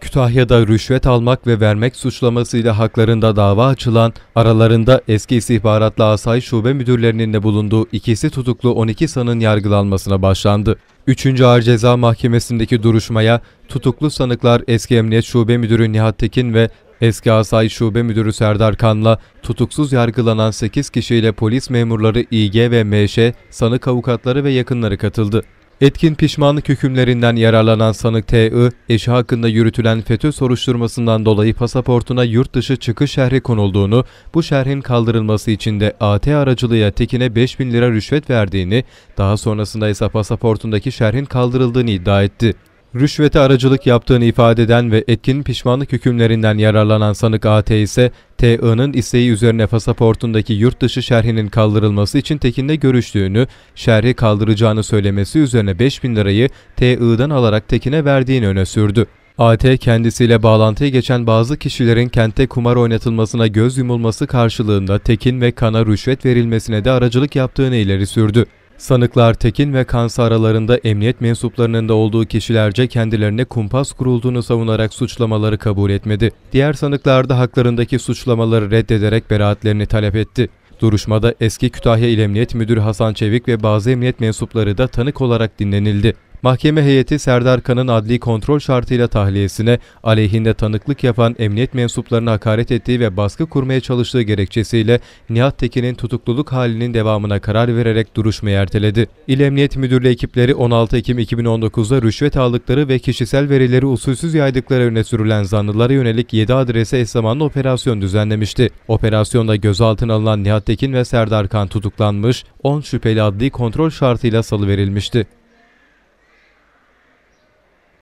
Kütahya'da rüşvet almak ve vermek suçlamasıyla haklarında dava açılan, aralarında eski istihbaratla asay şube müdürlerinin de bulunduğu ikisi tutuklu 12 sanın yargılanmasına başlandı. 3. Ağır Ceza Mahkemesi'ndeki duruşmaya tutuklu sanıklar eski Emniyet Şube Müdürü Nihat Tekin ve Eski Asay Şube Müdürü Serdar Kan'la tutuksuz yargılanan 8 kişiyle polis memurları İG ve MŞ, sanık avukatları ve yakınları katıldı. Etkin pişmanlık hükümlerinden yararlanan sanık T.I. eşi hakkında yürütülen FETÖ soruşturmasından dolayı pasaportuna yurt dışı çıkış şerhi konulduğunu, bu şerhin kaldırılması için de AT aracılığıyla Tekin'e 5 bin lira rüşvet verdiğini, daha sonrasında ise pasaportundaki şerhin kaldırıldığını iddia etti. Rüşvete aracılık yaptığını ifade eden ve etkin pişmanlık hükümlerinden yararlanan sanık AT ise T.I.'nın isteği üzerine pasaportundaki yurt dışı şerhinin kaldırılması için Tekin'le görüştüğünü, şerhi kaldıracağını söylemesi üzerine 5000 lirayı T.I.'dan alarak Tekin'e verdiğini öne sürdü. AT kendisiyle bağlantıya geçen bazı kişilerin kentte kumar oynatılmasına göz yumulması karşılığında Tekin ve Kan'a rüşvet verilmesine de aracılık yaptığını ileri sürdü. Sanıklar Tekin ve Kansa aralarında emniyet mensuplarının da olduğu kişilerce kendilerine kumpas kurulduğunu savunarak suçlamaları kabul etmedi. Diğer sanıklar da haklarındaki suçlamaları reddederek beraatlerini talep etti. Duruşmada eski Kütahya İl Emniyet Müdürü Hasan Çevik ve bazı emniyet mensupları da tanık olarak dinlenildi. Mahkeme heyeti Serdar Kan'ın adli kontrol şartıyla tahliyesine aleyhinde tanıklık yapan emniyet mensuplarına hakaret ettiği ve baskı kurmaya çalıştığı gerekçesiyle Nihat Tekin'in tutukluluk halinin devamına karar vererek duruşmayı erteledi. İl Emniyet Müdürlüğü ekipleri 16 Ekim 2019'da rüşvet aldıkları ve kişisel verileri usulsüz yaydıkları öne sürülen zanlılara yönelik 7 adrese eş zamanlı operasyon düzenlemişti. Operasyonda gözaltına alınan Nihat Tekin ve Serdar Kan tutuklanmış, 10 şüpheli adli kontrol şartıyla salıverilmişti.